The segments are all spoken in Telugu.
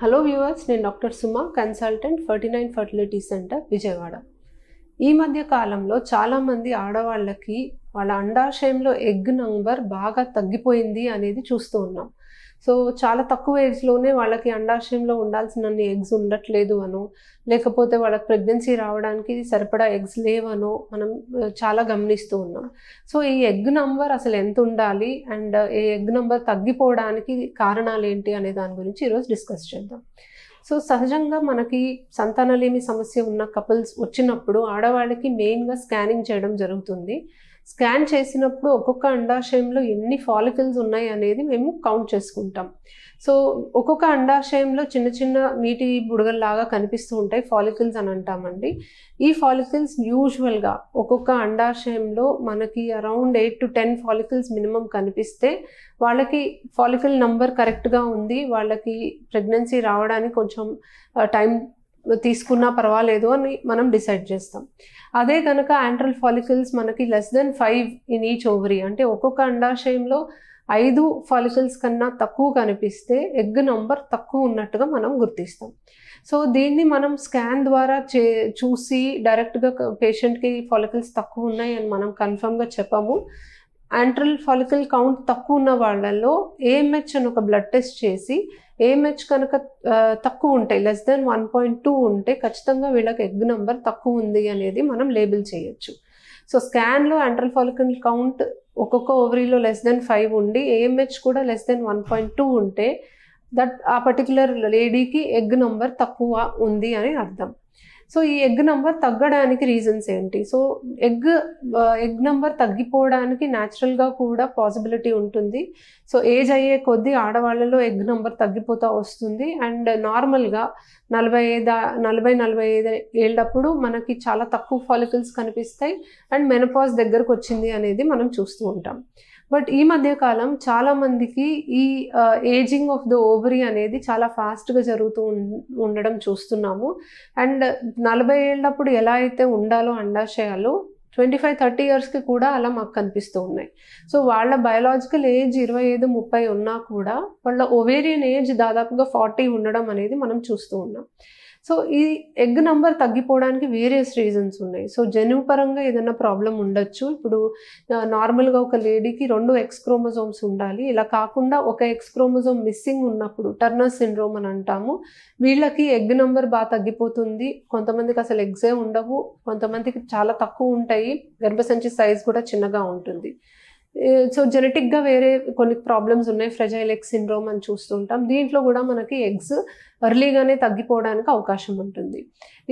హలో వ్యూవర్స్ నేను doctor Suma consultant forty nine fertility centre Vijayawada ఈ మధ్య కాలంలో చాలామంది ఆడవాళ్ళకి వాళ్ళ అండాశయంలో ఎగ్ నంబర్ బాగా తగ్గిపోయింది అనేది చూస్తూ ఉన్నాం సో చాలా తక్కువ ఏజ్లోనే వాళ్ళకి అండాశయంలో ఉండాల్సినన్ని ఎగ్స్ ఉండట్లేదు అను లేకపోతే వాళ్ళకి ప్రెగ్నెన్సీ రావడానికి సరిపడా ఎగ్స్ లేవనో మనం చాలా గమనిస్తూ ఉన్నాం సో ఈ ఎగ్ నంబర్ అసలు ఎంత ఉండాలి అండ్ ఈ ఎగ్ నంబర్ తగ్గిపోవడానికి కారణాలు ఏంటి అనే దాని గురించి ఈరోజు డిస్కస్ చేద్దాం సో సహజంగా మనకి సంతానలేమి సమస్య ఉన్న కపుల్స్ వచ్చినప్పుడు ఆడవాళ్ళకి మెయిన్గా స్కానింగ్ చేయడం జరుగుతుంది స్కాన్ చేసినప్పుడు ఒక్కొక్క అండాశయంలో ఎన్ని ఫాలికల్స్ ఉన్నాయి అనేది మేము కౌంట్ చేసుకుంటాం సో ఒక్కొక్క అండాశయంలో చిన్న చిన్న నీటి బుడగల్లాగా కనిపిస్తూ ఉంటాయి ఫాలికల్స్ అని అంటామండి ఈ ఫాలికల్స్ యూజువల్గా ఒక్కొక్క అండాశయంలో మనకి around eight to ten follicles minimum కనిపిస్తే వాళ్ళకి ఫాలికల్ నంబర్ కరెక్ట్గా ఉంది వాళ్ళకి ప్రెగ్నెన్సీ రావడానికి కొంచెం టైం తీసుకున్నా పర్వాలేదు అని మనం డిసైడ్ చేస్తాం అదే కనుక యాంట్రల్ ఫాలికల్స్ మనకి less than five in each ovary అంటే ఒక్కొక్క అండాశయంలో ఐదు ఫాలికల్స్ కన్నా తక్కువ కనిపిస్తే ఎగ్ నంబర్ తక్కువ ఉన్నట్టుగా మనం గుర్తిస్తాం సో దీన్ని మనం స్కాన్ ద్వారా చే చూసి డైరెక్ట్గా పేషెంట్కి ఫాలికల్స్ తక్కువ ఉన్నాయి అని మనం కన్ఫర్మ్గా చెప్పాము యాంట్రల్ ఫాలికల్ కౌంట్ తక్కువ ఉన్న వాళ్ళల్లో ఏఎంహెచ్ అని ఒక బ్లడ్ టెస్ట్ చేసి ఏఎంహెచ్ కనుక తక్కువ ఉంటాయి less than one point two ఉంటే ఖచ్చితంగా వీళ్ళకి ఎగ్ నెంబర్ తక్కువ ఉంది అనేది మనం లేబుల్ చేయొచ్చు సో స్కాన్లో ఆంట్రల్ ఫాలికన్ కౌంట్ ఒక్కొక్క ఓవరీలో లెస్ దెన్ ఫైవ్ ఉండి ఏఎంహెచ్ కూడా less than one point two ఉంటే దట్ ఆ పర్టికులర్ లేడీకి ఎగ్ నంబర్ తక్కువ ఉంది అని అర్థం సో ఈ ఎగ్ నంబర్ తగ్గడానికి రీజన్స్ ఏంటి సో ఎగ్ ఎగ్ నంబర్ తగ్గిపోవడానికి న్యాచురల్గా కూడా పాసిబిలిటీ ఉంటుంది సో ఏజ్ అయ్యే కొద్దీ ఆడవాళ్ళలో ఎగ్ నంబర్ తగ్గిపోతూ వస్తుంది అండ్ నార్మల్గా నలభై ఐదు నలభై నలభై ఐదు ఏళ్ళప్పుడు మనకి చాలా తక్కువ ఫాలికల్స్ కనిపిస్తాయి అండ్ మెనపాజ్ దగ్గరకు వచ్చింది అనేది మనం చూస్తూ ఉంటాం బట్ ఈ మధ్యకాలం మందికి ఈ ఏజింగ్ ఆఫ్ ద ఓవరీ అనేది చాలా ఫాస్ట్గా జరుగుతూ ఉండడం చూస్తున్నాము అండ్ నలభై ఏళ్ళప్పుడు ఎలా అయితే ఉండాలో అండాశయాలో ట్వంటీ ఫైవ్ థర్టీ ఇయర్స్కి కూడా అలా మాకు కనిపిస్తూ ఉన్నాయి సో వాళ్ళ బయలాజికల్ ఏజ్ ఇరవై ఐదు ముప్పై ఉన్నా కూడా వాళ్ళ ఒవేరియన్ ఏజ్ దాదాపుగా ఫార్టీ ఉండడం అనేది మనం చూస్తూ ఉన్నాం సో ఈ ఎగ్ నంబర్ తగ్గిపోవడానికి వేరియస్ రీజన్స్ ఉన్నాయి సో జన్యు పరంగా ఏదైనా ప్రాబ్లం ఉండొచ్చు ఇప్పుడు నార్మల్గా ఒక లేడీకి రెండు ఎక్స్ క్రోమోజోమ్స్ ఉండాలి ఇలా కాకుండా ఒక ఎక్స్ క్రోమోజోమ్ మిస్సింగ్ ఉన్నప్పుడు టర్నర్ సిండ్రోమ్ అని అంటాము వీళ్ళకి ఎగ్ నంబర్ బాగా తగ్గిపోతుంది కొంతమందికి అసలు ఎగ్జే ఉండవు కొంతమందికి చాలా తక్కువ ఉంటాయి గర్భసంచి సైజ్ కూడా చిన్నగా ఉంటుంది సో జెనెటిక్గా వేరే కొన్ని ప్రాబ్లమ్స్ ఉన్నాయి ఫ్రెజైల్ ఎగ్ సిండ్రోమ్ అని చూస్తుంటాం దీంట్లో కూడా మనకి ఎగ్స్ ఎర్లీగానే తగ్గిపోవడానికి అవకాశం ఉంటుంది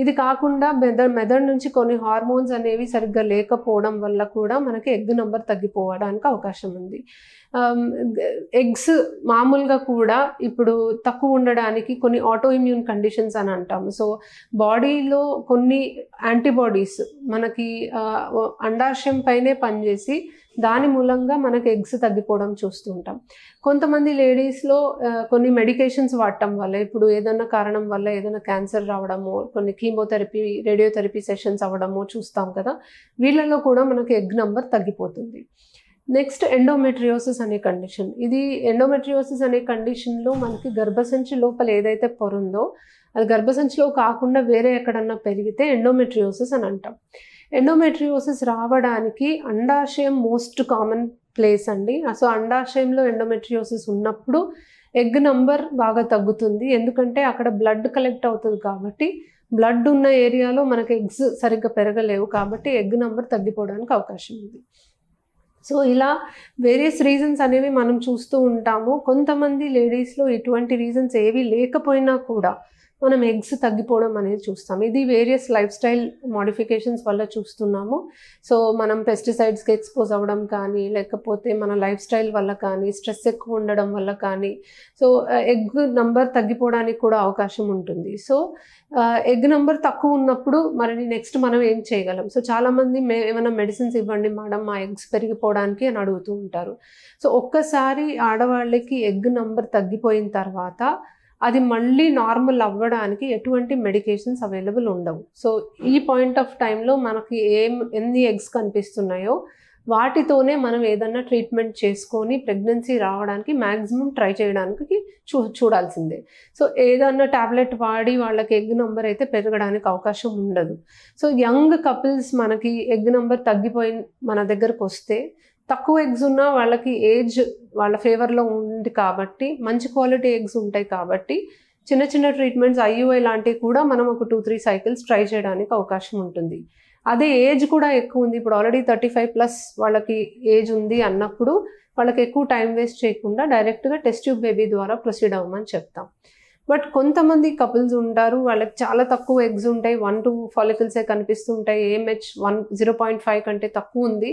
ఇది కాకుండా మెద మెదడు నుంచి కొన్ని హార్మోన్స్ అనేవి సరిగ్గా లేకపోవడం వల్ల కూడా మనకి ఎగ్ నెంబర్ తగ్గిపోవడానికి అవకాశం ఉంది ఎగ్స్ um, మామూలుగా కూడా ఇప్పుడు తక్కువ ఉండడానికి కొన్ని ఆటో ఇమ్యూన్ కండిషన్స్ అని అంటాము సో బాడీలో కొన్ని యాంటీబాడీస్ మనకి uh, అండాశయం పైనే పనిచేసి దాని మూలంగా మనకి ఎగ్స్ తగ్గిపోవడం చూస్తుంటాం కొంతమంది లేడీస్లో uh, కొన్ని మెడికేషన్స్ వాడటం వల్ల ఇప్పుడు ఏదైనా కారణం వల్ల ఏదైనా క్యాన్సర్ రావడము కొన్ని కీమోథెరపీ రేడియోథెరపీ సెషన్స్ అవ్వడము చూస్తాం కదా వీళ్ళలో కూడా మనకి ఎగ్ నంబర్ తగ్గిపోతుంది నెక్స్ట్ ఎండోమెట్రియోసిస్ అనే కండిషన్ ఇది ఎండోమెట్రియోసిస్ అనే కండిషన్లో మనకి గర్భసంచి లోపల ఏదైతే పొరుందో అది గర్భసంచిలో కాకుండా వేరే ఎక్కడన్నా పెరిగితే ఎండోమెట్రియోసిస్ అని అంటాం ఎండోమెట్రియోసిస్ రావడానికి అండాశయం మోస్ట్ కామన్ ప్లేస్ అండి సో అండాశయంలో ఎండోమెట్రియోసిస్ ఉన్నప్పుడు ఎగ్ నంబర్ బాగా తగ్గుతుంది ఎందుకంటే అక్కడ బ్లడ్ కలెక్ట్ అవుతుంది కాబట్టి బ్లడ్ ఉన్న ఏరియాలో మనకు ఎగ్స్ సరిగ్గా పెరగలేవు కాబట్టి ఎగ్ నంబర్ తగ్గిపోవడానికి అవకాశం ఉంది సో ఇలా వేరియస్ రీజన్స్ అనేవి మనం చూస్తూ ఉంటాము కొంతమంది లేడీస్లో ఇటువంటి రీజన్స్ ఏవి లేకపోయినా కూడా మనం ఎగ్స్ తగ్గిపోవడం అనేది చూస్తాం ఇది వేరియస్ లైఫ్ స్టైల్ మోడిఫికేషన్స్ వల్ల చూస్తున్నాము సో మనం పెస్టిసైడ్స్కి ఎక్స్పోజ్ అవ్వడం కానీ లేకపోతే మన లైఫ్ స్టైల్ వల్ల కానీ స్ట్రెస్ ఎక్కువ ఉండడం వల్ల కానీ సో ఎగ్ నంబర్ తగ్గిపోవడానికి కూడా అవకాశం ఉంటుంది సో ఎగ్ నంబర్ తక్కువ ఉన్నప్పుడు మరి నెక్స్ట్ మనం ఏం చేయగలం సో చాలామంది మే ఏమైనా మెడిసిన్స్ ఇవ్వండి మేడం మా ఎగ్స్ పెరిగిపోవడానికి అని అడుగుతూ ఉంటారు సో ఒక్కసారి ఆడవాళ్ళకి ఎగ్ నంబర్ తగ్గిపోయిన తర్వాత అది మళ్ళీ నార్మల్ అవ్వడానికి ఎటువంటి మెడికేషన్స్ అవైలబుల్ ఉండవు సో ఈ పాయింట్ ఆఫ్ టైంలో మనకి ఏం ఎన్ని ఎగ్స్ కనిపిస్తున్నాయో వాటితోనే మనం ఏదన్నా ట్రీట్మెంట్ చేసుకొని ప్రెగ్నెన్సీ రావడానికి మ్యాక్సిమం ట్రై చేయడానికి చూ చూడాల్సిందే సో ఏదన్నా ట్యాబ్లెట్ వాడి వాళ్ళకి ఎగ్ నెంబర్ అయితే పెరగడానికి అవకాశం ఉండదు సో యంగ్ కపుల్స్ మనకి ఎగ్ నెంబర్ తగ్గిపోయి మన దగ్గరకు వస్తే తక్కువ ఎగ్స్ ఉన్న వాళ్ళకి ఏజ్ వాళ్ళ ఫేవర్లో ఉంది కాబట్టి మంచి క్వాలిటీ ఎగ్స్ ఉంటాయి కాబట్టి చిన్న చిన్న ట్రీట్మెంట్స్ ఐయుఐ లాంటివి కూడా మనం ఒక టూ త్రీ సైకిల్స్ ట్రై చేయడానికి అవకాశం ఉంటుంది అదే ఏజ్ కూడా ఎక్కువ ఉంది ఇప్పుడు ఆల్రెడీ థర్టీ ఫైవ్ ప్లస్ వాళ్ళకి ఏజ్ ఉంది అన్నప్పుడు వాళ్ళకి ఎక్కువ టైం వేస్ట్ చేయకుండా డైరెక్ట్గా టెస్ట్ ట్యూబ్ బేబీ ద్వారా ప్రొసీడ్ అవ్వమని చెప్తాం బట్ కొంతమంది కపుల్స్ ఉంటారు వాళ్ళకి చాలా తక్కువ ఎగ్స్ ఉంటాయి వన్ టూ ఫాలికల్సే కనిపిస్తుంటాయి AMH one zero point five కంటే తక్కువ ఉంది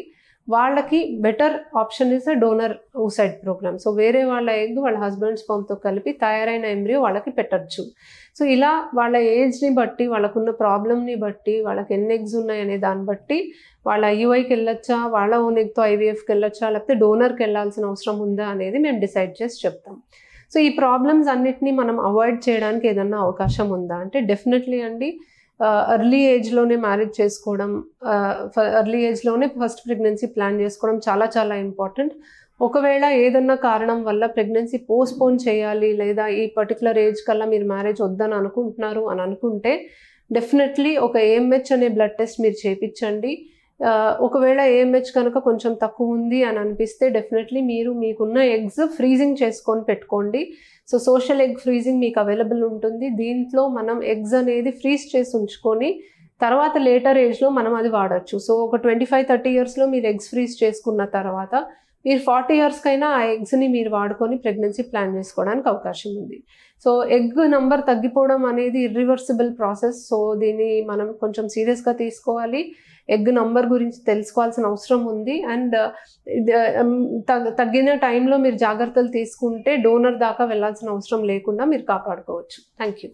వాళ్ళకి better option is a donor oocyte programme so వేరే వాళ్ళ ఎగ్ వాళ్ళ హస్బెండ్ స్పమ్తో కలిపి తయారైన ఎంబ్రియో వాళ్ళకి పెట్టచ్చు సో ఇలా వాళ్ళ ఏజ్ని బట్టి వాళ్ళకున్న ప్రాబ్లమ్ని బట్టి వాళ్ళకి ఎన్ని ఎగ్స్ ఉన్నాయనే దాన్ని బట్టి వాళ్ళ యూఐకి వెళ్ళొచ్చా వాళ్ళ ఓన్ ఎగ్తో ఐవీఎఫ్కి వెళ్ళొచ్చా లేకపోతే డోనర్కి వెళ్ళాల్సిన అవసరం ఉందా అనేది మేము డిసైడ్ చేసి చెప్తాం సో ఈ ప్రాబ్లమ్స్ అన్నిటినీ మనం అవాయిడ్ చేయడానికి ఏదన్నా అవకాశం ఉందా అంటే డెఫినెట్లీ అండి ఎర్లీ ఏజ్లోనే మ్యారేజ్ చేసుకోవడం ఎర్లీ ఏజ్లోనే ఫస్ట్ ప్రెగ్నెన్సీ ప్లాన్ చేసుకోవడం చాలా చాలా ఇంపార్టెంట్ ఒకవేళ ఏదన్నా కారణం వల్ల ప్రెగ్నెన్సీ పోస్ట్పోన్ చేయాలి లేదా ఈ పర్టికులర్ ఏజ్ కల్లా మీరు మ్యారేజ్ వద్దని అనుకుంటున్నారు అని అనుకుంటే డెఫినెట్లీ ఒక ఏఎంహెచ్ అనే బ్లడ్ టెస్ట్ మీరు చేయించండి ఒకవేళ ఏఎంహెచ్ కనుక కొంచెం తక్కువ ఉంది అని అనిపిస్తే డెఫినెట్లీ మీరు మీకున్న ఎగ్స్ ఫ్రీజింగ్ చేసుకొని పెట్టుకోండి సో సోషల్ ఎగ్ ఫ్రీజింగ్ మీకు అవైలబుల్ ఉంటుంది దీంట్లో మనం ఎగ్స్ అనేది ఫ్రీజ్ చేసి ఉంచుకొని తర్వాత లేటర్ ఏజ్లో మనం అది వాడచ్చు సో ఒక ట్వంటీ ఫైవ్ థర్టీ ఇయర్స్లో మీరు ఎగ్స్ ఫ్రీజ్ చేసుకున్న తర్వాత మీరు ఫార్టీ ఇయర్స్కైనా ఆ ఎగ్స్ని మీరు వాడుకొని ప్రెగ్నెన్సీ ప్లాన్ చేసుకోవడానికి అవకాశం ఉంది సో ఎగ్ నంబర్ తగ్గిపోవడం అనేది ఇర్రివర్సిబుల్ ప్రాసెస్ సో దీన్ని మనం కొంచెం సీరియస్గా తీసుకోవాలి ఎగ్ నంబర్ గురించి తెలుసుకోవాల్సిన అవసరం ఉంది అండ్ తగ్గిన టైంలో మీరు జాగ్రత్తలు తీసుకుంటే డోనర్ దాకా వెళ్ళాల్సిన అవసరం లేకుండా మీరు కాపాడుకోవచ్చు థ్యాంక్ యూ